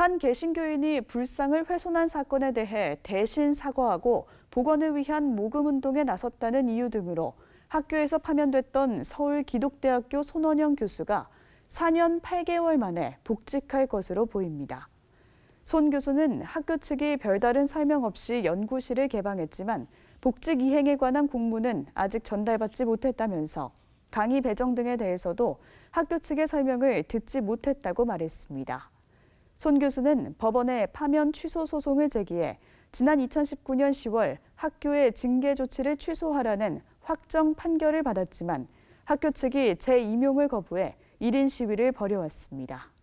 한 개신교인이 불상을 훼손한 사건에 대해 대신 사과하고 복원을 위한 모금운동에 나섰다는 이유 등으로 학교에서 파면됐던 서울기독대학교 손원영 교수가 4년 8개월 만에 복직할 것으로 보입니다. 손 교수는 학교 측이 별다른 설명 없이 연구실을 개방했지만 복직 이행에 관한 공문은 아직 전달받지 못했다면서 강의 배정 등에 대해서도 학교 측의 설명을 듣지 못했다고 말했습니다. 손 교수는 법원에 파면 취소 소송을 제기해 지난 2019년 10월 학교의 징계 조치를 취소하라는 확정 판결을 받았지만 학교 측이 재임용을 거부해 1인 시위를 벌여왔습니다.